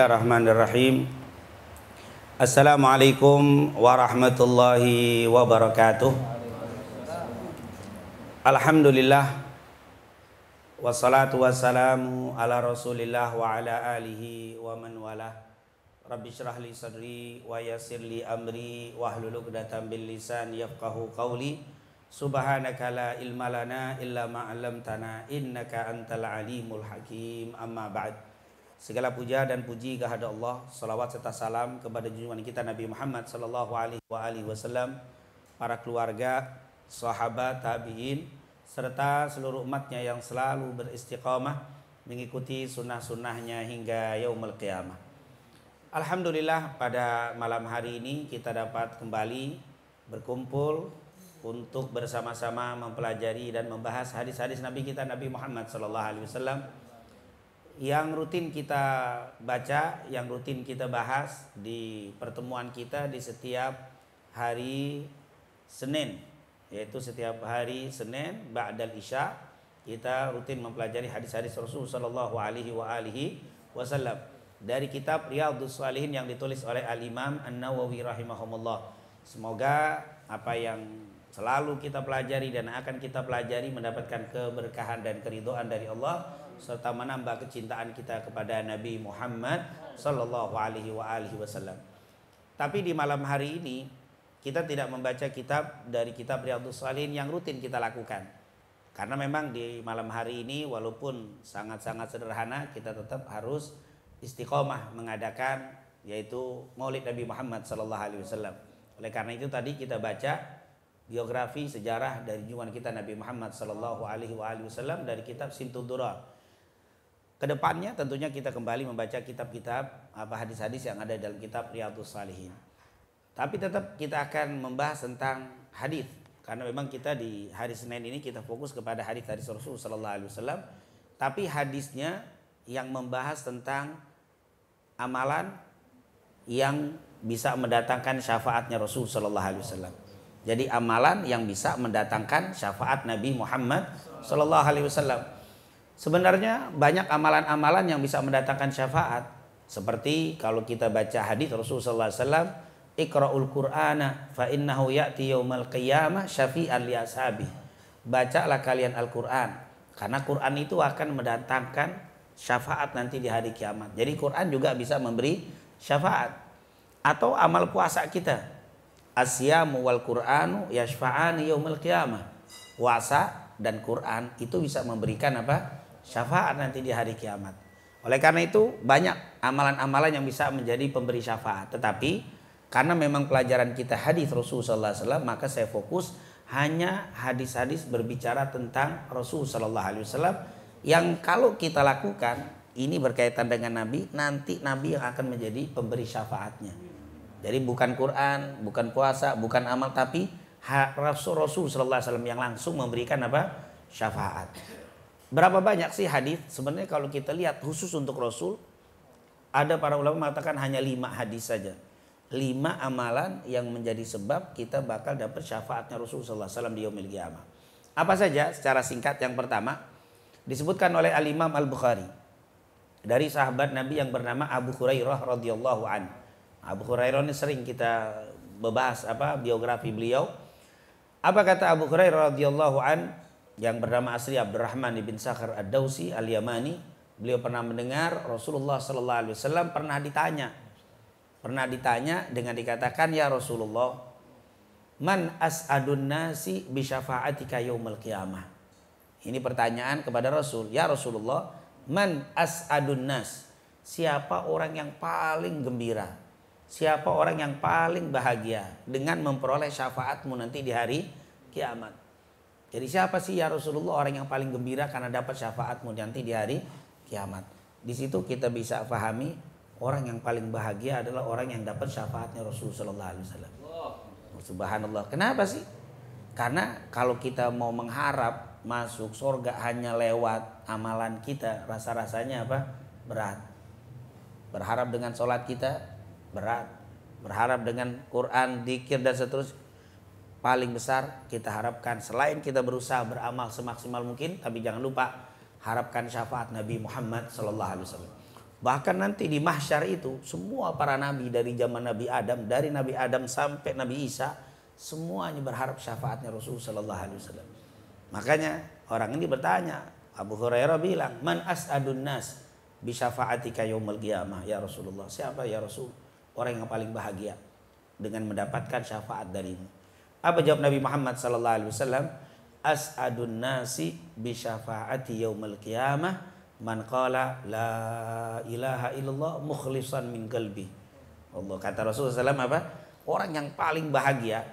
Bismillahirrahmanirrahim. Assalamualaikum warahmatullahi wabarakatuh. Alhamdulillah wassalatu wassalamu ala Rasulillah wa ala alihi wa man walah. Rabbi syrah li sadri wa yasir li amri wa hlul 'uqdatam bil lisan yafqahu qawli. Subhanaka la ilma lana illa ma'alamtana innaka antal alimul hakim. Amma ba'du. Segala puja dan puji kehadap Allah, salawat serta salam kepada junjungan kita Nabi Muhammad sallallahu alaihi wasallam, para keluarga, sahabat, tabi'in serta seluruh umatnya yang selalu beristiqamah mengikuti sunnah-sunnahnya hingga yaumul qiyamah. Alhamdulillah pada malam hari ini kita dapat kembali berkumpul untuk bersama-sama mempelajari dan membahas hadis-hadis Nabi kita Nabi Muhammad sallallahu alaihi wasallam yang rutin kita baca, yang rutin kita bahas di pertemuan kita di setiap hari Senin, yaitu setiap hari Senin ba'dal Isya kita rutin mempelajari hadis-hadis Rasulullah sallallahu alaihi wa alihi wasallam dari kitab Riyadhus Shalihin yang ditulis oleh Al Imam An-Nawawi rahimahumullah. Semoga apa yang selalu kita pelajari dan akan kita pelajari mendapatkan keberkahan dan keridoan dari Allah serta menambah kecintaan kita kepada Nabi Muhammad sallallahu alaihi wa alihi wasallam. Tapi di malam hari ini kita tidak membaca kitab dari kitab Riyadhus Salihin yang rutin kita lakukan. Karena memang di malam hari ini walaupun sangat-sangat sederhana kita tetap harus istiqomah mengadakan yaitu Maulid Nabi Muhammad sallallahu alaihi wasallam. Oleh karena itu tadi kita baca biografi sejarah dari junjungan kita Nabi Muhammad sallallahu alaihi wasallam dari kitab Sintudurah. Kedepannya tentunya kita kembali membaca kitab-kitab apa hadis-hadis yang ada dalam kitab Riyadhus Salihin. Tapi tetap kita akan membahas tentang hadis karena memang kita di hari Senin ini kita fokus kepada hadis-hadis Rasul Sallallahu Alaihi Wasallam. Tapi hadisnya yang membahas tentang amalan yang bisa mendatangkan syafaatnya Rasul Sallallahu Alaihi Wasallam. Jadi amalan yang bisa mendatangkan syafaat Nabi Muhammad Sallallahu Alaihi Wasallam. Sebenarnya banyak amalan-amalan yang bisa mendatangkan syafaat. Seperti kalau kita baca hadis Rasulullah SAW, Iqra'ul Qur'ana fa innahu ya'ti yaumal qiyamah syafi'an li ashabi. Bacalah kalian Al-Qur'an karena Qur'an itu akan mendatangkan syafaat nanti di hari kiamat. Jadi Quran juga bisa memberi syafaat atau amal puasa kita. Asyamu wal Qur'anu yashfa'ani yaumil qiyamah. Puasa dan Quran itu bisa memberikan apa? syafaat nanti di hari kiamat. Oleh karena itu banyak amalan-amalan yang bisa menjadi pemberi syafaat. Tetapi karena memang pelajaran kita hadis Rasulullah SAW maka saya fokus hanya hadis-hadis berbicara tentang Rasulullah SAW yang kalau kita lakukan ini berkaitan dengan Nabi nanti Nabi yang akan menjadi pemberi syafaatnya. Jadi bukan Quran, bukan puasa, bukan amal tapi Rasul Rasul Sallallahu Alaihi Wasallam yang langsung memberikan apa syafaat. Berapa banyak sih hadis? Sebenarnya kalau kita lihat khusus untuk Rasul, ada para ulama mengatakan hanya lima hadis saja. Lima amalan yang menjadi sebab kita bakal dapat syafaatnya rasulullah saw Alaihi Wasallam di Yomil Qiyamah. Apa saja? Secara singkat yang pertama disebutkan oleh Al Imam Al Bukhari dari sahabat Nabi yang bernama Abu Hurairah radhiyallahu an. Abu Hurairah ini sering kita bebas apa biografi beliau. Apa kata Abu Hurairah radhiyallahu an? yang bernama asli Abdurrahman ibn Sakhar Ad-Dausi Al-Yamani, beliau pernah mendengar Rasulullah sallallahu alaihi wasallam pernah ditanya. Pernah ditanya dengan dikatakan ya Rasulullah, man as'adun nasi bi syafa'atika yaumil qiyamah. Ini pertanyaan kepada Rasul, ya Rasulullah, man as'adun nas? Siapa orang yang paling gembira? Siapa orang yang paling bahagia dengan memperoleh syafaatmu nanti di hari kiamat? Jadi siapa sih ya Rasulullah orang yang paling gembira karena dapat syafaatmu nanti di hari kiamat. Di situ kita bisa pahami orang yang paling bahagia adalah orang yang dapat syafaatnya Rasulullah Sallallahu Alaihi Wasallam. Subhanallah. Kenapa sih? Karena kalau kita mau mengharap masuk surga hanya lewat amalan kita, rasa-rasanya apa? Berat. Berharap dengan sholat kita berat. Berharap dengan Quran, dikir dan seterusnya paling besar kita harapkan selain kita berusaha beramal semaksimal mungkin tapi jangan lupa harapkan syafaat Nabi Muhammad sallallahu alaihi wasallam. Bahkan nanti di mahsyar itu semua para nabi dari zaman Nabi Adam, dari Nabi Adam sampai Nabi Isa semuanya berharap syafaatnya Rasul sallallahu alaihi wasallam. Makanya orang ini bertanya, Abu Hurairah bilang, "Man as'adun nas bi syafaatika yaumil qiyamah ya Rasulullah?" Siapa ya Rasul? Orang yang paling bahagia dengan mendapatkan syafaat darimu. Apa jawab Nabi Muhammad sallallahu alaihi wasallam? As'adun nasi bi syafaati yaumil qiyamah man qala la ilaha illallah mukhlishan min qalbi. Allah kata Rasulullah SAW apa? Orang yang paling bahagia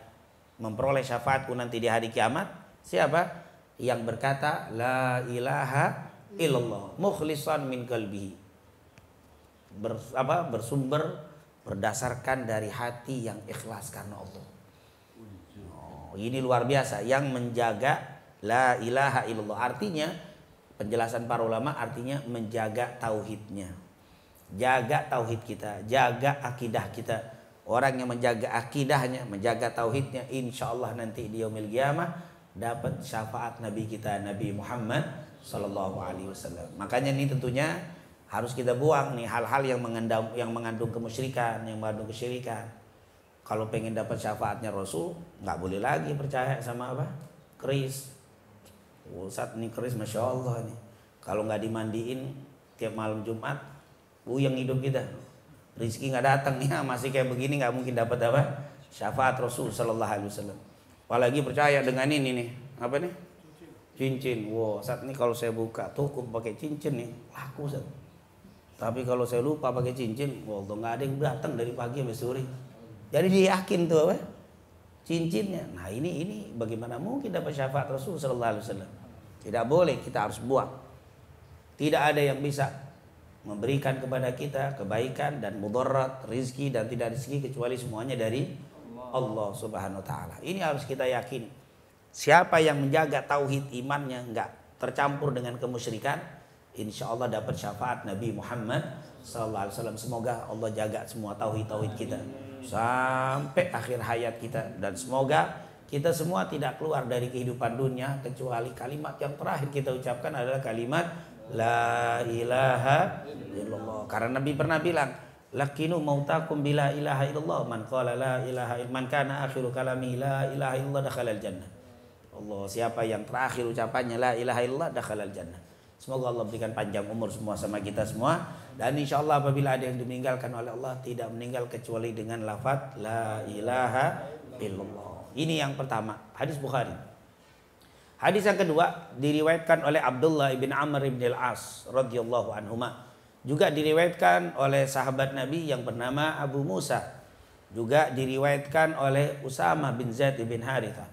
memperoleh syafaatku nanti di hari kiamat siapa? Yang berkata la ilaha illallah mukhlishan min qalbi. Ber, apa, bersumber berdasarkan dari hati yang ikhlas karena Allah. Ini luar biasa yang menjaga la ilaha illallah artinya penjelasan para ulama artinya menjaga tauhidnya. Jaga tauhid kita, jaga akidah kita. Orang yang menjaga akidahnya, menjaga tauhidnya, insyaallah nanti di yaumil kiamah dapat syafaat Nabi kita Nabi Muhammad Sallallahu Alaihi Wasallam. Makanya ini tentunya harus kita buang nih hal-hal yang mengandung yang mengandung kemusyrikan, yang mengandung kesyirikan kalau pengen dapat syafaatnya Rasul, nggak boleh lagi percaya sama apa? Kris Ustadz nih kris, masya Allah nih. Kalau nggak dimandiin tiap malam Jumat, bu yang hidup kita. Rizki nggak datang ya, masih kayak begini nggak mungkin dapat apa? Syafaat Rasul Shallallahu Alaihi Wasallam. Apalagi percaya dengan ini nih, apa nih? Cincin. Wow, saat ini kalau saya buka toko pakai cincin nih, laku saat. Tapi kalau saya lupa pakai cincin, wow, nggak ada yang datang dari pagi sampai sore. Jadi dia yakin tuh apa? Cincinnya. Nah ini ini bagaimana mungkin dapat syafaat Rasul Sallallahu Alaihi Wasallam? Tidak boleh, kita harus buat Tidak ada yang bisa memberikan kepada kita kebaikan dan mudarat, rizki dan tidak rizki kecuali semuanya dari Allah Subhanahu Wa Taala. Ini harus kita yakin. Siapa yang menjaga tauhid imannya nggak tercampur dengan kemusyrikan, insya Allah dapat syafaat Nabi Muhammad Sallallahu Alaihi Wasallam. Semoga Allah jaga semua tauhid tauhid kita sampai akhir hayat kita dan semoga kita semua tidak keluar dari kehidupan dunia kecuali kalimat yang terakhir kita ucapkan adalah kalimat la ilaha illallah. Karena Nabi pernah bilang, lakinu mautakum bila ilaha illallah man qala la ilaha man kana akhiru kalami la ilaha illallah dakhala al jannah. Allah siapa yang terakhir ucapannya la ilaha illallah dakhala al jannah. Semoga Allah berikan panjang umur semua sama kita semua dan insya Allah apabila ada yang dimeninggalkan oleh Allah tidak meninggal kecuali dengan lafadz la ilaha illallah. Ini yang pertama, hadis Bukhari. Hadis yang kedua diriwayatkan oleh Abdullah ibn Amr ibn al-As radhiyallahu anhuma. Juga diriwayatkan oleh sahabat Nabi yang bernama Abu Musa. Juga diriwayatkan oleh Usama bin Zaid bin Haritha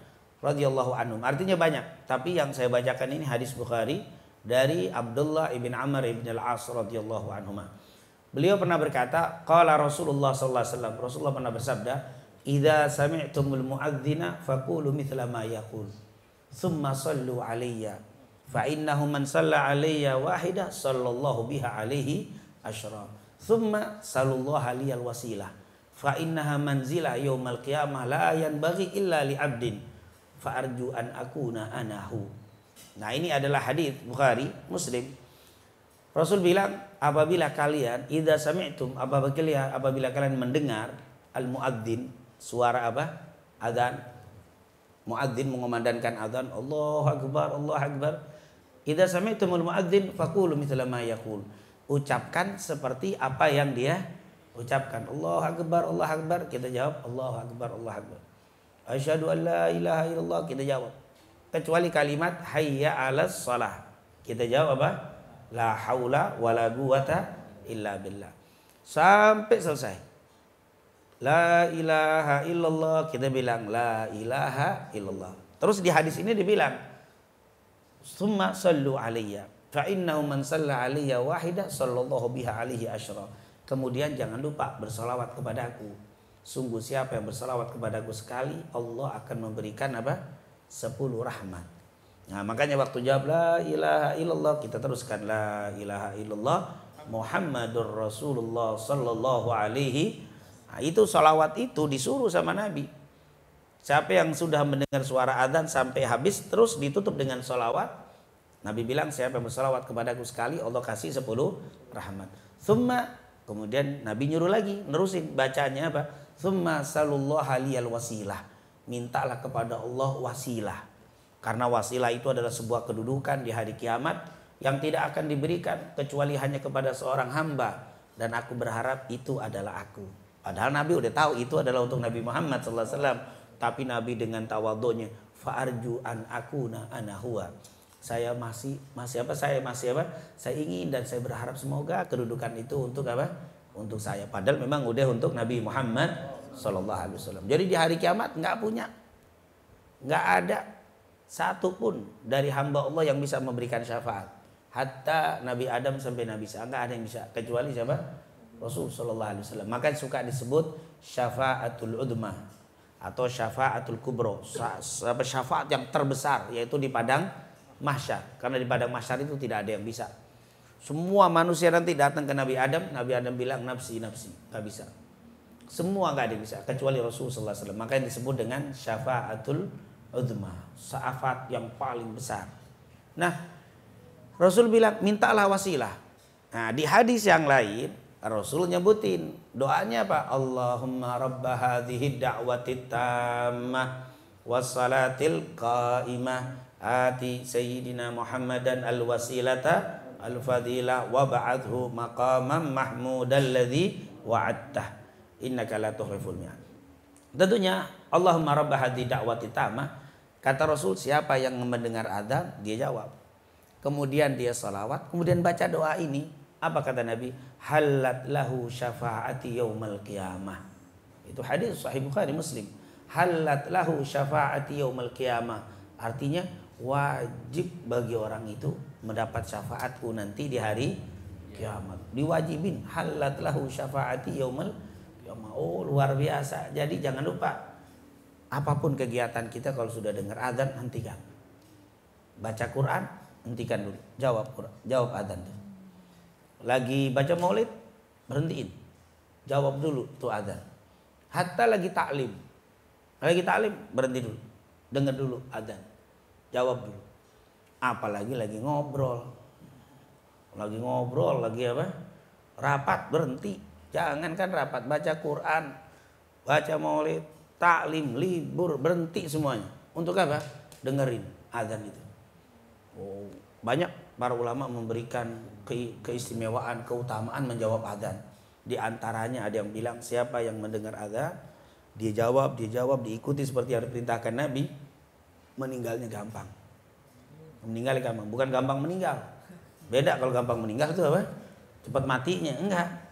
radhiyallahu anhum. Artinya banyak, tapi yang saya bacakan ini hadis Bukhari dari Abdullah ibn Amr ibn al-As radhiyallahu anhuma. Beliau pernah berkata, qala Rasulullah sallallahu alaihi wasallam, Rasulullah pernah bersabda, "Idza sami'tumul muadzina faqulu mithla ma yaqul, tsumma sallu alayya, fa innahu man shalla alayya wahida sallallahu biha alaihi asyra, tsumma sallallahu aliyal wasilah." Fa innaha yom al qiyamah la yanbaghi illa li abdin fa arju an akuna anahu Nah ini adalah hadis Bukhari Muslim. Rasul bilang apabila kalian idah sami'tum apabila apabila kalian mendengar al muadzin suara apa? Adzan. Muadzin mengomandankan adzan, Allahu akbar, Allahu akbar. Idza al muadzin faqulu mithla ma yaqul. Ucapkan seperti apa yang dia ucapkan. Allahu akbar, Allahu akbar. Kita jawab Allahu akbar, Allahu akbar. Asyhadu an la ilaha illallah. Kita jawab kecuali kalimat hayya 'alas salah. Kita jawab apa? La haula wala quwata illa billah. Sampai selesai. La ilaha illallah kita bilang la ilaha illallah. Terus di hadis ini dibilang summa sallu alayya fa innahu man salla alayya wahida sallallahu biha alaihi asyra. Kemudian jangan lupa bersolawat kepadaku. Sungguh siapa yang bersolawat kepadaku sekali Allah akan memberikan apa? sepuluh rahmat. Nah, makanya waktu jawab la ilaha illallah kita teruskan la ilaha illallah Muhammadur Rasulullah sallallahu alaihi nah, itu salawat itu disuruh sama Nabi. Siapa yang sudah mendengar suara adzan sampai habis terus ditutup dengan salawat. Nabi bilang siapa yang bersalawat kepadaku sekali Allah kasih sepuluh rahmat. Thumma kemudian Nabi nyuruh lagi nerusin bacanya apa? Thumma salallahu aliyal wasilah mintalah kepada Allah wasilah. Karena wasilah itu adalah sebuah kedudukan di hari kiamat yang tidak akan diberikan kecuali hanya kepada seorang hamba dan aku berharap itu adalah aku. Padahal Nabi udah tahu itu adalah untuk Nabi Muhammad SAW. Tapi Nabi dengan tawadonya faarju an aku na anahua. Saya masih masih apa saya masih apa? Saya ingin dan saya berharap semoga kedudukan itu untuk apa? Untuk saya. Padahal memang udah untuk Nabi Muhammad Sallallahu Alaihi Wasallam. Jadi di hari kiamat nggak punya, nggak ada satupun dari hamba Allah yang bisa memberikan syafaat. Hatta Nabi Adam sampai Nabi Isa nggak ada yang bisa kecuali siapa? Rasul Sallallahu Alaihi Wasallam. Maka suka disebut syafaatul udma atau syafaatul kubro, syafaat yang terbesar yaitu di padang mahsyar. Karena di padang mahsyar itu tidak ada yang bisa. Semua manusia nanti datang ke Nabi Adam, Nabi Adam bilang nafsi nafsi, nggak bisa. Semua nggak ada bisa kecuali Rasulullah SAW. Makanya disebut dengan syafaatul udma, syafaat yang paling besar. Nah, Rasul bilang mintalah wasilah. Nah, di hadis yang lain Rasul nyebutin doanya apa? Allahumma rabba hadhihi da'wati tammah wassalatil qaimah ati sayyidina Muhammadan al-wasilata al fadila wa ba'athu maqaman mahmudan ladzi wa'attah innaka la tuhriful mi'ad. Tentunya Allahumma rabb hadhi da'wati tamah kata Rasul siapa yang mendengar adzan dia jawab. Kemudian dia salawat, kemudian baca doa ini. Apa kata Nabi? Halat lahu syafaati yaumal qiyamah. Itu hadis sahih Bukhari Muslim. Halat lahu syafaati yaumal qiyamah. Artinya wajib bagi orang itu mendapat syafaatku nanti di hari kiamat. Diwajibin halat lahu syafaati yaumal qiyamah agama. Oh luar biasa. Jadi jangan lupa apapun kegiatan kita kalau sudah dengar adzan hentikan. Baca Quran hentikan dulu. Jawab Quran, jawab adzan tuh. Lagi baca maulid berhentiin. Jawab dulu tuh adzan. Hatta lagi taklim. Lagi taklim berhenti dulu. Dengar dulu adzan. Jawab dulu. Apalagi lagi ngobrol. Lagi ngobrol, lagi apa? Rapat berhenti Jangan kan rapat, baca Quran, baca maulid, taklim, libur, berhenti semuanya. Untuk apa? Dengerin azan itu. Oh, banyak para ulama memberikan ke keistimewaan, keutamaan menjawab azan. Di antaranya ada yang bilang siapa yang mendengar azan, dia jawab, dia jawab, diikuti seperti yang diperintahkan Nabi, meninggalnya gampang. Meninggal gampang, bukan gampang meninggal. Beda kalau gampang meninggal itu apa? Cepat matinya, enggak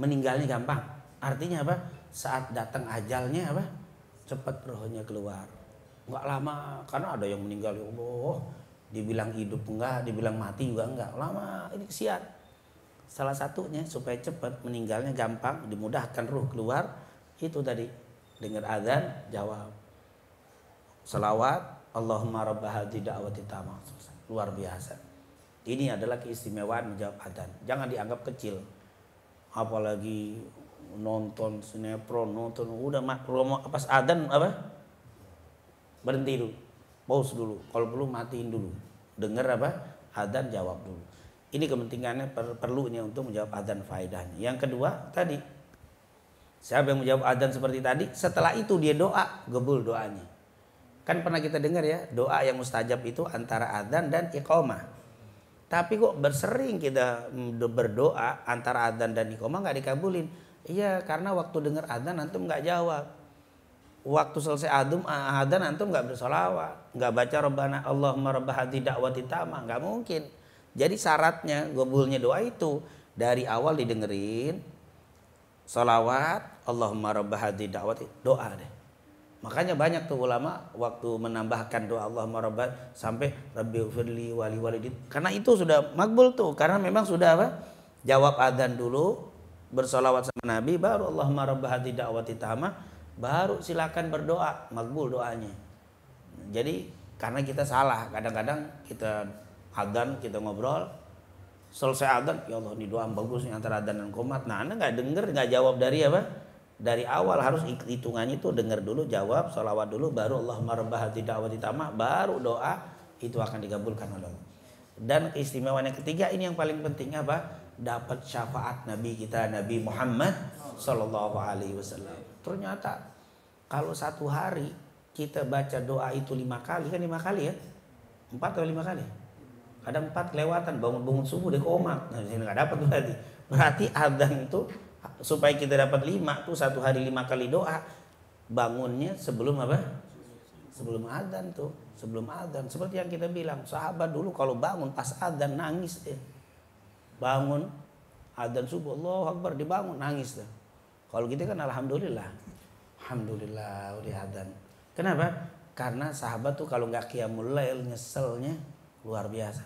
meninggalnya gampang. Artinya apa? Saat datang ajalnya apa? Cepat rohnya keluar. Enggak lama karena ada yang meninggal ya Allah. Dibilang hidup enggak, dibilang mati juga enggak. Lama ini kesian. Salah satunya supaya cepat meninggalnya gampang, dimudahkan ruh keluar itu tadi dengar azan jawab. Selawat Allahumma rabba hadzi da'wati Luar biasa. Ini adalah keistimewaan menjawab azan. Jangan dianggap kecil apalagi nonton sinetron nonton udah mak mau pas adan apa berhenti dulu pause dulu kalau perlu matiin dulu dengar apa adan jawab dulu ini kepentingannya per, perlunya untuk menjawab adan faedahnya yang kedua tadi siapa yang menjawab adan seperti tadi setelah itu dia doa gebul doanya kan pernah kita dengar ya doa yang mustajab itu antara adan dan iqomah tapi kok bersering kita mm, berdoa antara adzan dan iqamah nggak dikabulin. Iya, karena waktu dengar adzan antum nggak jawab. Waktu selesai adum adzan antum nggak bersolawat, nggak baca robbana Allah rabb dakwah da'wati tamah, nggak mungkin. Jadi syaratnya gobulnya doa itu dari awal didengerin, solawat Allah rabb dakwah da'wati doa deh. Makanya banyak tuh ulama waktu menambahkan doa Allah merobat sampai Rabbi Firli wali di Karena itu sudah makbul tuh. Karena memang sudah apa? Jawab adan dulu, bersolawat sama Nabi, baru Allah merobat hati dakwati tamah, baru silakan berdoa, makbul doanya. Jadi karena kita salah, kadang-kadang kita adan kita ngobrol, selesai adan ya Allah ini doa bagus antara adzan dan komat. Nah, Anda nggak denger, nggak jawab dari apa? dari awal harus hitungannya itu dengar dulu jawab sholawat dulu baru Allah marbah tidak tama baru doa itu akan digabulkan oleh Allah dan keistimewaan ketiga ini yang paling penting apa dapat syafaat Nabi kita Nabi Muhammad Shallallahu Alaihi Wasallam ternyata kalau satu hari kita baca doa itu lima kali kan lima kali ya empat atau lima kali ada empat kelewatan bangun-bangun subuh deh koma. nah, nggak dapat berarti berarti adzan itu supaya kita dapat lima tuh satu hari lima kali doa bangunnya sebelum apa sebelum adzan tuh sebelum adzan seperti yang kita bilang sahabat dulu kalau bangun pas adzan nangis deh ya. bangun adzan subuh Allah Akbar dibangun nangis deh kalau kita gitu kan alhamdulillah alhamdulillah udah adzan kenapa karena sahabat tuh kalau nggak kiamul lail nyeselnya luar biasa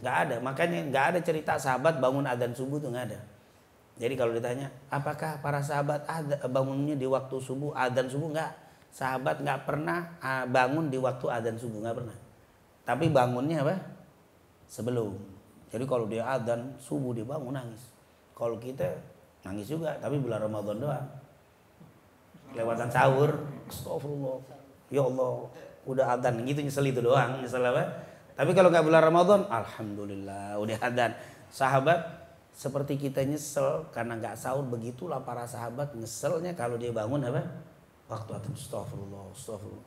nggak ada makanya nggak ada cerita sahabat bangun adzan subuh tuh nggak ada jadi kalau ditanya, apakah para sahabat bangunnya di waktu subuh, adzan subuh enggak? Sahabat enggak pernah bangun di waktu adzan subuh, enggak pernah. Tapi bangunnya apa? Sebelum. Jadi kalau dia adzan subuh dia bangun nangis. Kalau kita nangis juga, tapi bulan Ramadan doang. Kelewatan sahur, astagfirullah. Ya Allah, udah adzan gitu nyesel itu doang, nyesel apa? Tapi kalau nggak bulan Ramadan, alhamdulillah udah adzan. Sahabat seperti kita nyesel karena nggak sahur begitulah para sahabat nyeselnya kalau dia bangun apa waktu atau astagfirullah astagfirullah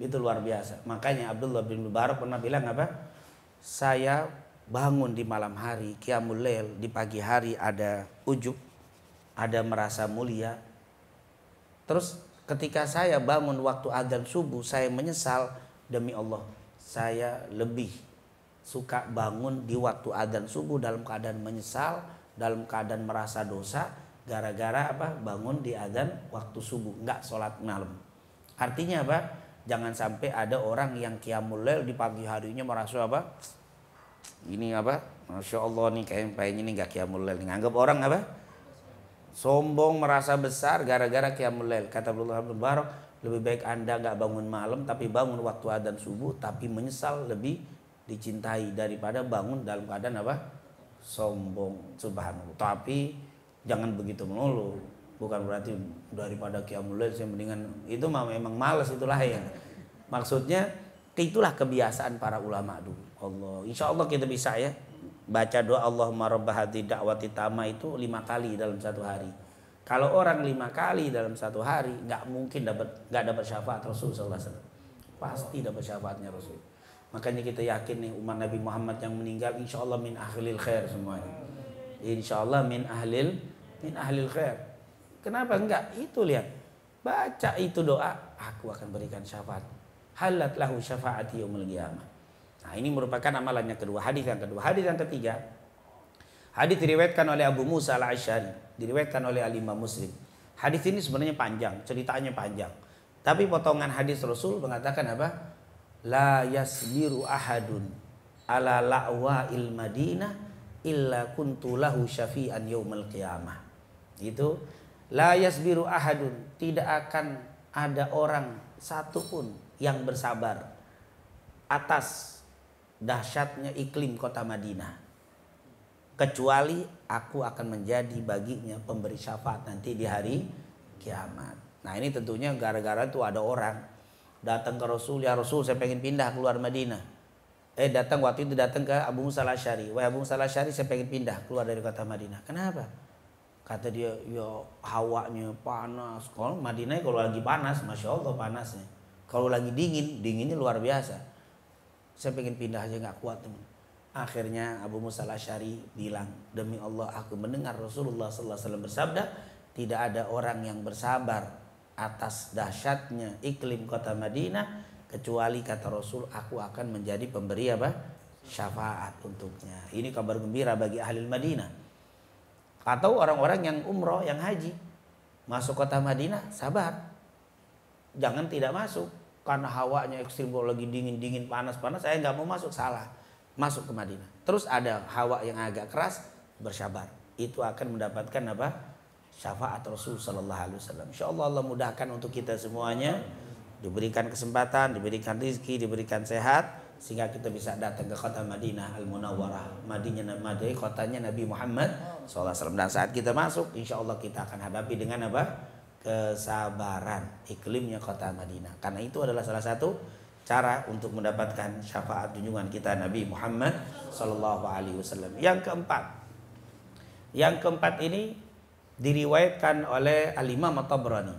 itu luar biasa makanya Abdullah bin Mubarak pernah bilang apa saya bangun di malam hari kiamul lel di pagi hari ada ujub ada merasa mulia terus ketika saya bangun waktu azan subuh saya menyesal demi Allah saya lebih suka bangun di waktu adzan subuh dalam keadaan menyesal, dalam keadaan merasa dosa gara-gara apa? bangun di adzan waktu subuh, nggak sholat malam. Artinya apa? Jangan sampai ada orang yang kiamul lel di pagi harinya merasa apa? Ini apa? Masya Allah nih kayaknya pengen ini nggak kiamul lel Nganggap orang apa? Sombong merasa besar gara-gara kiamul lel Kata Allah Barok, lebih baik Anda nggak bangun malam tapi bangun waktu adzan subuh tapi menyesal lebih dicintai daripada bangun dalam keadaan apa sombong subhanallah tapi jangan begitu melulu bukan berarti daripada qiyamul saya mendingan itu mah memang males itulah ya maksudnya itulah kebiasaan para ulama dulu Allah insya Allah kita bisa ya baca doa Allah rabbah dakwati tama itu lima kali dalam satu hari kalau orang lima kali dalam satu hari nggak mungkin dapat nggak dapat syafaat rasulullah pasti dapat syafaatnya Rasulullah. Makanya kita yakin nih umat Nabi Muhammad yang meninggal insya Allah min ahlil khair semuanya. Insya Allah min ahlil min ahlil khair. Kenapa enggak? Itu lihat. Baca itu doa, aku akan berikan syafaat. Halat lahu syafaati yaumul qiyamah. Nah, ini merupakan amalannya kedua, hadis yang kedua. Hadis yang ketiga. Hadis diriwayatkan oleh Abu Musa Al-Asy'ari, diriwayatkan oleh Al Imam Muslim. Hadis ini sebenarnya panjang, ceritanya panjang. Tapi potongan hadis Rasul mengatakan apa? la yasbiru ahadun ala la'wa il madinah illa kuntu lahu syafi'an yaumil qiyamah itu la yasbiru ahadun tidak akan ada orang satupun yang bersabar atas dahsyatnya iklim kota Madinah kecuali aku akan menjadi baginya pemberi syafaat nanti di hari kiamat. Nah ini tentunya gara-gara itu ada orang datang ke Rasul ya Rasul saya pengen pindah keluar Madinah eh datang waktu itu datang ke Abu Musa al wah Abu Musa al saya pengen pindah keluar dari kota Madinah kenapa kata dia ya hawanya panas kalau Madinah kalau lagi panas masya Allah panasnya kalau lagi dingin dinginnya luar biasa saya pengen pindah aja nggak kuat teman akhirnya Abu Musa al bilang demi Allah aku mendengar Rasulullah SAW bersabda tidak ada orang yang bersabar atas dahsyatnya iklim kota Madinah kecuali kata Rasul aku akan menjadi pemberi apa syafaat untuknya ini kabar gembira bagi ahli Madinah atau orang-orang yang umroh yang haji masuk kota Madinah sabar jangan tidak masuk karena hawanya ekstrim kalau lagi dingin dingin panas panas saya nggak mau masuk salah masuk ke Madinah terus ada hawa yang agak keras bersabar itu akan mendapatkan apa syafaat Rasul Sallallahu Alaihi Wasallam. Insya Allah Allah mudahkan untuk kita semuanya, diberikan kesempatan, diberikan rezeki, diberikan sehat, sehingga kita bisa datang ke kota Madinah Al Munawwarah, Madinah Madinah kotanya Nabi Muhammad Alaihi Wasallam Dan saat kita masuk, insya Allah kita akan hadapi dengan apa? Kesabaran iklimnya kota Madinah. Karena itu adalah salah satu cara untuk mendapatkan syafaat junjungan kita Nabi Muhammad sallallahu Alaihi Wasallam. Yang keempat, yang keempat ini diriwayatkan oleh Al-Imam At-Tabrani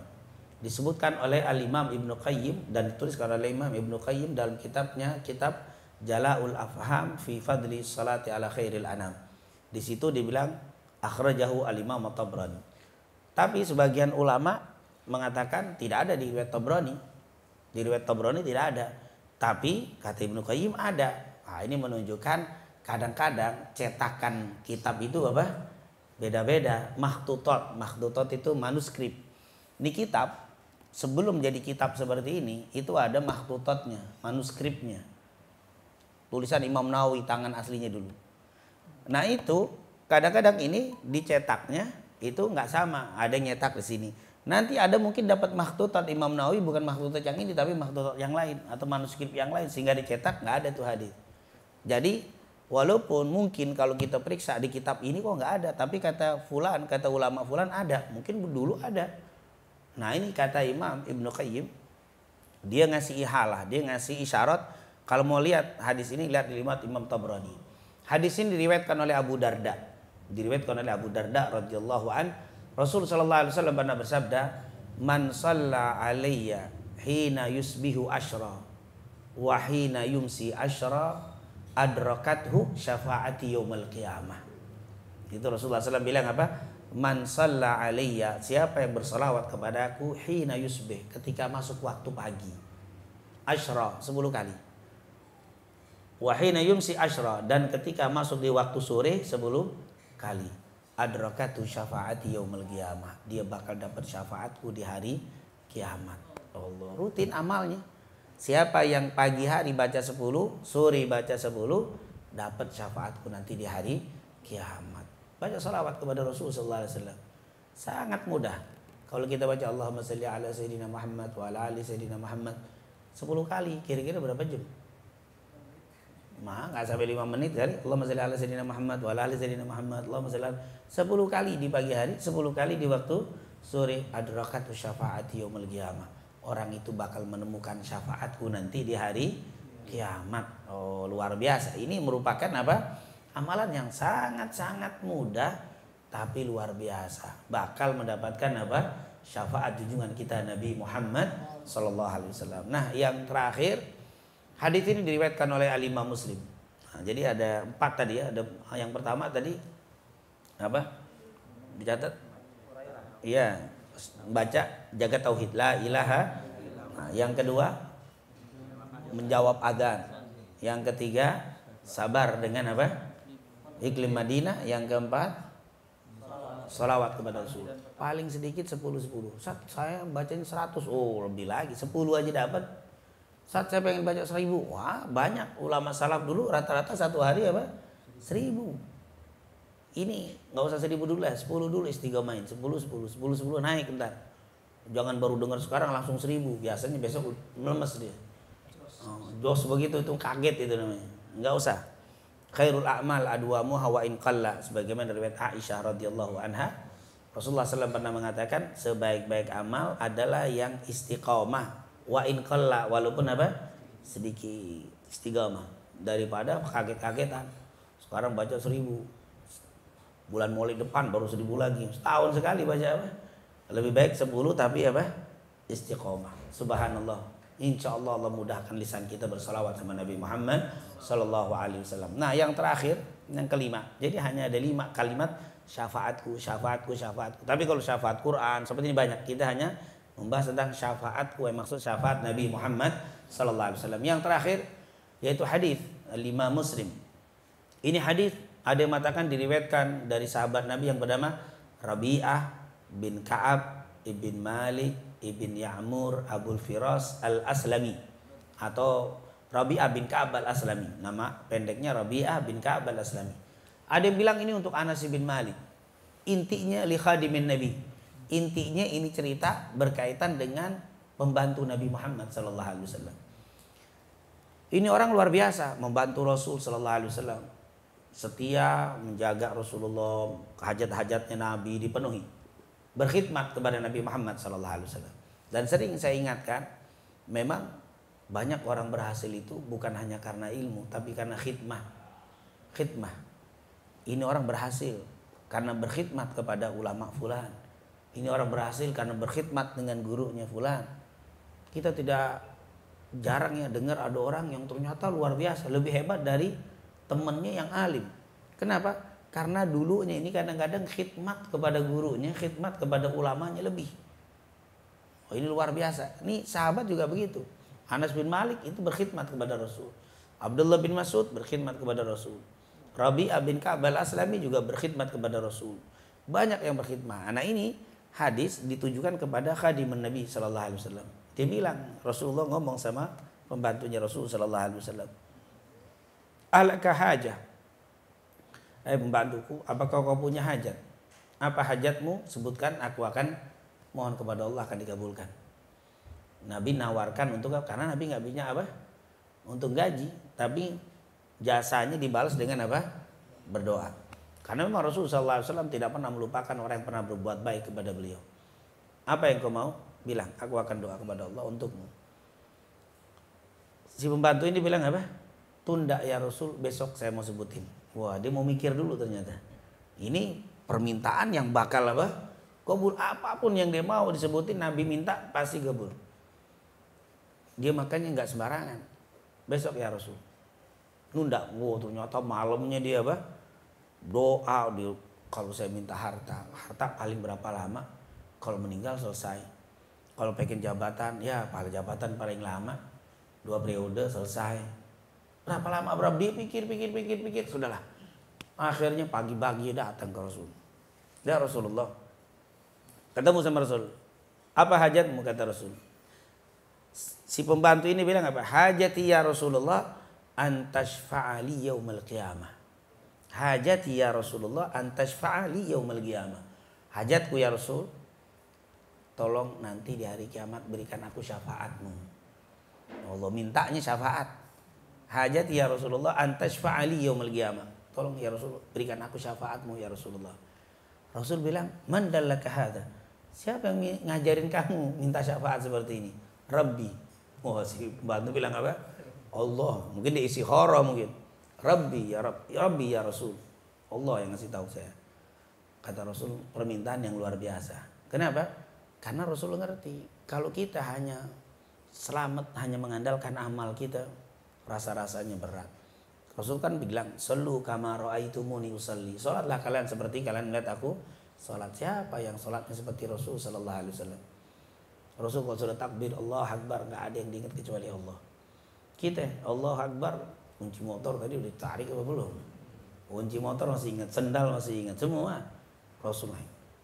disebutkan oleh Al-Imam Ibnu Qayyim dan ditulis oleh Imam Ibnu Qayyim dalam kitabnya kitab Jalaul Afham fi Fadli Salati ala Khairil Anam di situ dibilang akhrajahu Al-Imam At-Tabrani tapi sebagian ulama mengatakan tidak ada di riwayat Tabrani di riwayat Tabrani tidak ada tapi kata Ibnu Qayyim ada nah, ini menunjukkan kadang-kadang cetakan kitab itu apa beda-beda makhtutot makhtutot itu manuskrip ini kitab sebelum jadi kitab seperti ini itu ada makhtutotnya manuskripnya tulisan Imam Nawawi tangan aslinya dulu nah itu kadang-kadang ini dicetaknya itu nggak sama ada yang nyetak di sini nanti ada mungkin dapat makhtutot Imam Nawawi bukan makhtutot yang ini tapi makhtutot yang lain atau manuskrip yang lain sehingga dicetak nggak ada tuh hadis jadi Walaupun mungkin kalau kita periksa di kitab ini kok nggak ada, tapi kata fulan, kata ulama fulan ada, mungkin dulu ada. Nah ini kata Imam Ibnu Qayyim, dia ngasih ihalah, dia ngasih isyarat. Kalau mau lihat hadis ini lihat di limat Imam Tabrani. Hadis ini diriwayatkan oleh Abu Darda, diriwayatkan oleh Abu Darda radhiyallahu an. Rasul shallallahu alaihi wasallam pernah bersabda, "Man salla alayya hina yusbihu ashra, wahina yumsi ashra." adrakathu syafaati yaumil qiyamah. Itu Rasulullah SAW bilang apa? Man shalla alayya, siapa yang bersolawat kepadaku hina yusbih, ketika masuk waktu pagi. Asyra, 10 kali. Wahina yumsi asyra, dan ketika masuk di waktu sore 10 kali. Adrakathu syafaati yaumil qiyamah. Dia bakal dapat syafaatku di hari kiamat. Allah, rutin amalnya. Siapa yang pagi hari baca 10, sore baca 10, dapat syafaatku nanti di hari kiamat. Baca salawat kepada Rasulullah SAW. Sangat mudah. Kalau kita baca Allahumma salli ala Sayyidina Muhammad wa ala ali Sayyidina Muhammad 10 kali, kira-kira berapa jam? Ma, nggak sampai 5 menit kali. Allahumma salli ala Sayyidina Muhammad wa ala ali Sayyidina Muhammad. Allahumma salli ala 10 kali di pagi hari, 10 kali di waktu sore Adrakatu syafaati yawmul kiamat orang itu bakal menemukan syafaatku nanti di hari kiamat. Oh, luar biasa. Ini merupakan apa? Amalan yang sangat-sangat mudah tapi luar biasa. Bakal mendapatkan apa? Syafaat junjungan kita Nabi Muhammad sallallahu alaihi wasallam. Nah, yang terakhir hadis ini diriwayatkan oleh alimah Muslim. Nah, jadi ada empat tadi ya. Ada yang pertama tadi apa? Dicatat? Iya, baca jaga tauhid la ilaha. Nah, yang kedua menjawab agan Yang ketiga sabar dengan apa? Iklim Madinah. Yang keempat salawat kepada Rasul. Paling sedikit 10 10. Saat saya bacain 100. Oh, lebih lagi. 10 aja dapat. Saat saya pengen baca 1000. Wah, banyak ulama salaf dulu rata-rata satu hari apa? 1000. Ini nggak usah seribu dulu lah, sepuluh dulu istiqomah main, sepuluh sepuluh sepuluh sepuluh naik ntar. Jangan baru dengar sekarang langsung seribu, biasanya besok melemes dia. Oh, jos begitu itu kaget itu namanya. Nggak usah. Khairul a'mal aduamu hawa in qalla sebagaimana riwayat Aisyah radhiyallahu anha. Rasulullah SAW pernah mengatakan sebaik-baik amal adalah yang istiqomah wa in qalla walaupun apa sedikit istiqomah daripada kaget-kagetan sekarang baca seribu bulan mulai depan baru seribu lagi setahun sekali baca apa lebih baik sepuluh tapi apa istiqomah subhanallah insya Allah Allah mudahkan lisan kita bersolawat sama Nabi Muhammad Sallallahu Alaihi Wasallam nah yang terakhir yang kelima jadi hanya ada lima kalimat syafaatku syafaatku syafaatku tapi kalau syafaat Quran seperti ini banyak kita hanya membahas tentang syafaatku yang maksud syafaat Nabi Muhammad Sallallahu Alaihi Wasallam yang terakhir yaitu hadis lima Muslim ini hadis ada yang mengatakan diriwetkan dari sahabat Nabi yang bernama Rabi'ah bin Ka'ab ibn Malik ibn Ya'mur Abul Firas al-Aslami atau Rabi'ah bin Ka'ab al-Aslami. Nama pendeknya Rabi'ah bin Ka'ab al-Aslami. Ada yang bilang ini untuk Anas bin Malik. Intinya li khadimin Nabi. Intinya ini cerita berkaitan dengan pembantu Nabi Muhammad sallallahu alaihi wasallam. Ini orang luar biasa membantu Rasul sallallahu alaihi wasallam setia menjaga Rasulullah, hajat-hajatnya Nabi dipenuhi. Berkhidmat kepada Nabi Muhammad sallallahu alaihi wasallam. Dan sering saya ingatkan, memang banyak orang berhasil itu bukan hanya karena ilmu, tapi karena khidmat khidmat Ini orang berhasil karena berkhidmat kepada ulama fulan. Ini orang berhasil karena berkhidmat dengan gurunya fulan. Kita tidak jarang ya dengar ada orang yang ternyata luar biasa, lebih hebat dari temennya yang alim. Kenapa? Karena dulunya ini kadang-kadang khidmat kepada gurunya, khidmat kepada ulamanya lebih. Oh, ini luar biasa. Ini sahabat juga begitu. Anas bin Malik itu berkhidmat kepada Rasul. Abdullah bin Mas'ud berkhidmat kepada Rasul. Rabi'ah bin Ka'ab al-Aslami juga berkhidmat kepada Rasul. Banyak yang berkhidmat. Nah ini hadis ditujukan kepada khadim Nabi Shallallahu Alaihi Wasallam. Dia bilang Rasulullah ngomong sama pembantunya Rasul Shallallahu Alaihi Wasallam. Alakah hajah eh pembantuku apakah kau punya hajat apa hajatmu sebutkan aku akan mohon kepada Allah akan dikabulkan Nabi nawarkan untuk karena Nabi nggak punya apa untuk gaji tapi jasanya dibalas dengan apa berdoa karena memang Rasulullah SAW tidak pernah melupakan orang yang pernah berbuat baik kepada beliau apa yang kau mau bilang aku akan doa kepada Allah untukmu si pembantu ini bilang apa tunda ya Rasul besok saya mau sebutin wah dia mau mikir dulu ternyata ini permintaan yang bakal apa kabul apapun yang dia mau disebutin Nabi minta pasti kabul dia makanya nggak sembarangan besok ya Rasul nunda wah ternyata malamnya dia apa doa dia kalau saya minta harta harta paling berapa lama kalau meninggal selesai kalau pengen jabatan ya paling jabatan paling lama dua periode selesai Berapa lama berapa? Dia pikir, pikir, pikir, pikir. Sudahlah. Akhirnya pagi-pagi datang ke Rasul. Ya Rasulullah. Ketemu sama Rasul. Apa hajatmu kata Rasul? Si pembantu ini bilang apa? Hajat ya Rasulullah antas antashfa'ali yaumal qiyamah. Hajat ya Rasulullah antas antashfa'ali yaumal qiyamah. Hajatku ya Rasul, tolong nanti di hari kiamat berikan aku syafaatmu. Ya Allah mintanya syafaat hajat ya Rasulullah antasfa'ali yaumil qiyamah. Tolong ya Rasul, berikan aku syafaatmu ya Rasulullah. Rasul bilang, "Man dallaka Siapa yang ngajarin kamu minta syafaat seperti ini? Rabbi. Oh, si bantu bilang apa? Allah. Mungkin dia isi mungkin. Rabbi ya Rabbi, Rabbi ya Rasul. Allah yang ngasih tahu saya. Kata Rasul, permintaan yang luar biasa. Kenapa? Karena Rasul ngerti kalau kita hanya selamat hanya mengandalkan amal kita, rasa-rasanya berat. Rasul kan bilang, "Selu kamaro aitumuni usalli." Solatlah kalian seperti kalian melihat aku Solat Siapa yang solatnya seperti Rasul sallallahu alaihi wasallam? Rasul kalau sudah takbir Allah Akbar nggak ada yang diingat kecuali Allah. Kita Allah Akbar kunci motor tadi udah tarik apa belum? Kunci motor masih ingat, sendal masih ingat, semua Rasul.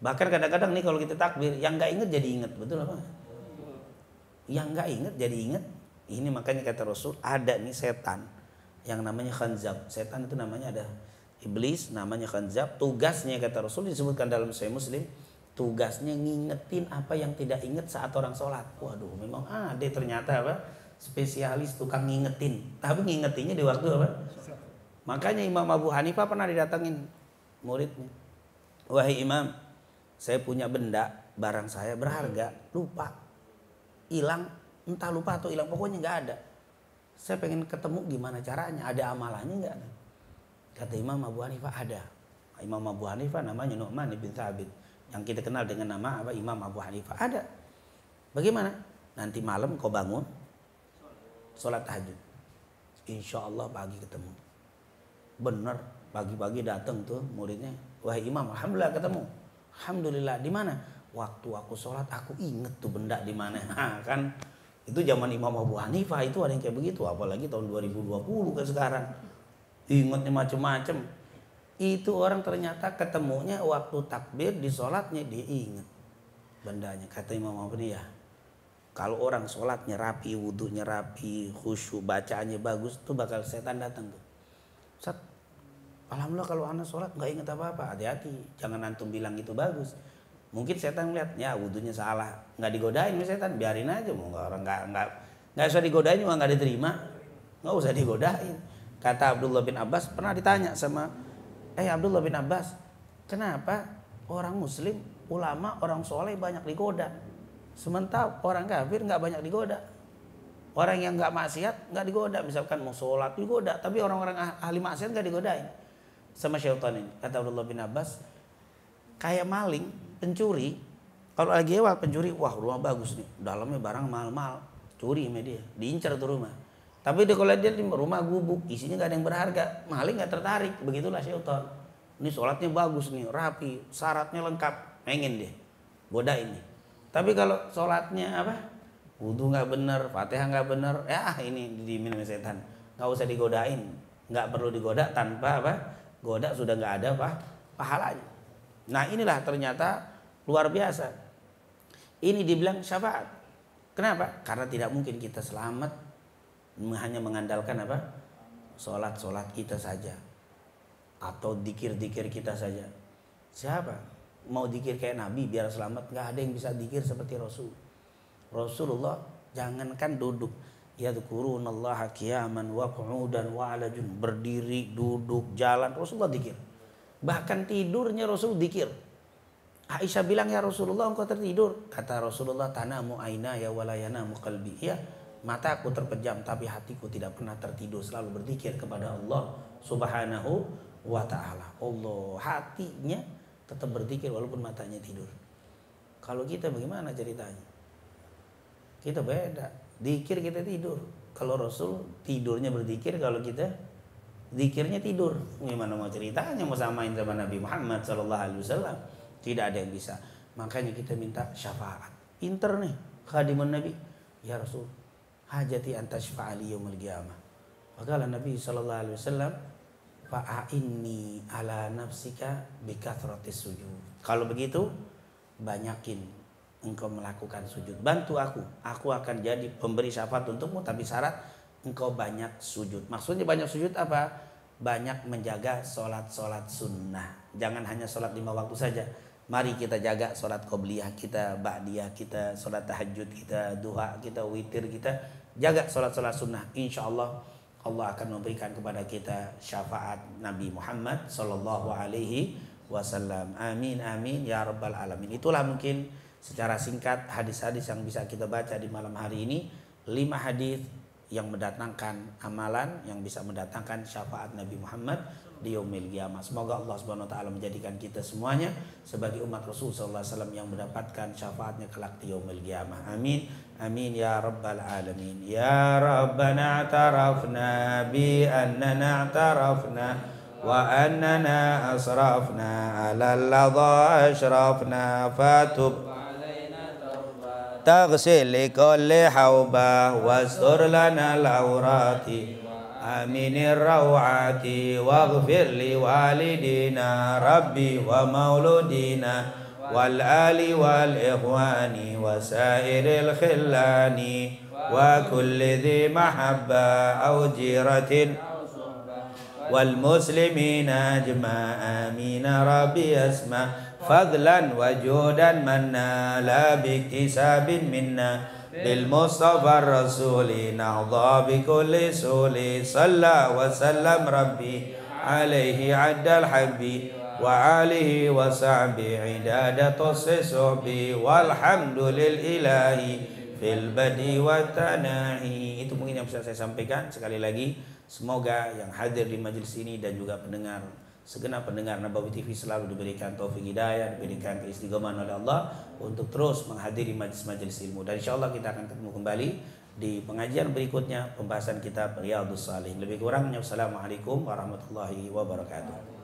Bahkan kadang-kadang nih kalau kita takbir yang nggak ingat jadi ingat, betul apa? Yang nggak ingat jadi ingat, ini makanya kata Rasul ada nih setan yang namanya khanzab. Setan itu namanya ada iblis namanya khanzab. Tugasnya kata Rasul disebutkan dalam Sahih Muslim, tugasnya ngingetin apa yang tidak inget saat orang sholat. Waduh, memang ada ternyata apa? Spesialis tukang ngingetin. Tapi ngingetinnya di waktu apa? Makanya Imam Abu Hanifah pernah didatengin muridnya. Wahai Imam, saya punya benda, barang saya berharga, lupa, hilang, entah lupa atau hilang pokoknya nggak ada saya pengen ketemu gimana caranya ada amalannya nggak kata Imam Abu Hanifah ada Imam Abu Hanifah namanya Nu'man bin Thabit yang kita kenal dengan nama apa Imam Abu Hanifah ada bagaimana nanti malam kau bangun sholat tahajud insya Allah pagi ketemu bener pagi-pagi datang tuh muridnya wahai Imam alhamdulillah ketemu alhamdulillah di mana waktu aku sholat aku inget tuh benda di mana kan itu zaman Imam Abu Hanifah itu ada yang kayak begitu, apalagi tahun 2020 ke kan sekarang. Ingatnya macam-macam. Itu orang ternyata ketemunya waktu takbir di sholatnya dia ingat bendanya. Kata Imam Abu Hanifah, kalau orang sholatnya rapi, wudhunya rapi, khusyuk, bacaannya bagus, tuh bakal setan datang tuh. Alhamdulillah kalau anak sholat nggak inget apa-apa, hati-hati. Jangan antum bilang itu bagus mungkin setan melihat ya wudhunya salah nggak digodain setan biarin aja mau nggak orang nggak nggak nggak usah digodain juga nggak diterima nggak usah digodain kata Abdullah bin Abbas pernah ditanya sama eh Abdullah bin Abbas kenapa orang Muslim ulama orang soleh banyak digoda sementara orang kafir nggak banyak digoda orang yang nggak maksiat nggak digoda misalkan mau sholat digoda tapi orang-orang ahli maksiat nggak digodain sama syaitan ini kata Abdullah bin Abbas kayak maling, pencuri. Kalau lagi ewal pencuri, wah rumah bagus nih, dalamnya barang mahal-mahal, curi sama dia, diincar tuh rumah. Tapi dia kalau dia di rumah gubuk, isinya gak ada yang berharga, maling gak tertarik, begitulah syaitan. Ini sholatnya bagus nih, rapi, syaratnya lengkap, pengen deh, godain ini. Tapi kalau sholatnya apa, wudhu gak bener, fatihah gak bener, ya ah, ini diminum setan, gak usah digodain, gak perlu digoda tanpa apa, goda sudah gak ada apa, pahalanya. Nah inilah ternyata luar biasa. Ini dibilang syafaat. Kenapa? Karena tidak mungkin kita selamat hanya mengandalkan apa? Sholat-sholat kita saja. Atau dikir-dikir kita saja. Siapa? Mau dikir kayak Nabi biar selamat. Gak ada yang bisa dikir seperti Rasul. Rasulullah jangankan duduk. Ya qiyaman wa qu'udan wa ala Berdiri, duduk, jalan. Rasulullah dikir. Bahkan tidurnya Rasul dikir. Aisyah bilang ya Rasulullah engkau tertidur. Kata Rasulullah tanamu aina ya walayana muqalbi. Ya, mata aku terpejam tapi hatiku tidak pernah tertidur selalu berzikir kepada Allah Subhanahu wa taala. Allah hatinya tetap berzikir walaupun matanya tidur. Kalau kita bagaimana ceritanya? Kita beda. Dikir kita tidur. Kalau Rasul tidurnya berzikir, kalau kita zikirnya tidur gimana mau ceritanya mau samain sama Nabi Muhammad Shallallahu Alaihi Wasallam tidak ada yang bisa makanya kita minta syafaat pinter nih khadimun Nabi ya Rasul hajati syafa'ali yawmul qiyamah maka Nabi Shallallahu Alaihi Wasallam fa'ainni ala nafsika bikathratis sujud kalau begitu banyakin engkau melakukan sujud bantu aku aku akan jadi pemberi syafaat untukmu tapi syarat engkau banyak sujud. Maksudnya banyak sujud apa? Banyak menjaga sholat-sholat sunnah. Jangan hanya sholat lima waktu saja. Mari kita jaga sholat qobliyah kita, ba'diyah kita, sholat tahajud kita, duha kita, witir kita. Jaga sholat-sholat sunnah. Insya Allah Allah akan memberikan kepada kita syafaat Nabi Muhammad Sallallahu Alaihi Wasallam. Amin, amin, ya rabbal alamin. Itulah mungkin secara singkat hadis-hadis yang bisa kita baca di malam hari ini. Lima hadis yang mendatangkan amalan yang bisa mendatangkan syafaat Nabi Muhammad di yaumil kiamah. Semoga Allah Subhanahu wa taala menjadikan kita semuanya sebagai umat Rasul sallallahu alaihi wasallam yang mendapatkan syafaatnya kelak di yaumil kiamah. Amin. Amin ya rabbal alamin. Ya rabbana tarafna bi annana tarafna wa annana asrafna ala ladha asrafna fatub تغسل كل حوبة واستر لنا العورات أمين الروعات واغفر لوالدينا ربي ومولودينا والآل والإخوان وسائر الخلان وكل ذي محبة أو جيرة والمسلمين أجمع آمين ربي اسمع فضلا وجودا منا لا باكتساب منا بالمصطفى الرسول نهضى بكل سول صلى وسلم ربي عليه عد الحب وآله وصحبه عداد طص صحبي والحمد لله في البدء والتناهي itu mungkin yang bisa saya sampaikan sekali lagi Semoga yang hadir di majelis ini dan juga pendengar segenap pendengar Nabawi TV selalu diberikan taufik hidayah, diberikan keistiqomahan oleh Allah untuk terus menghadiri majelis-majelis ilmu. Dan insya Allah kita akan ketemu kembali di pengajian berikutnya pembahasan kitab Riyadus Salih. Lebih kurangnya Wassalamualaikum warahmatullahi wabarakatuh.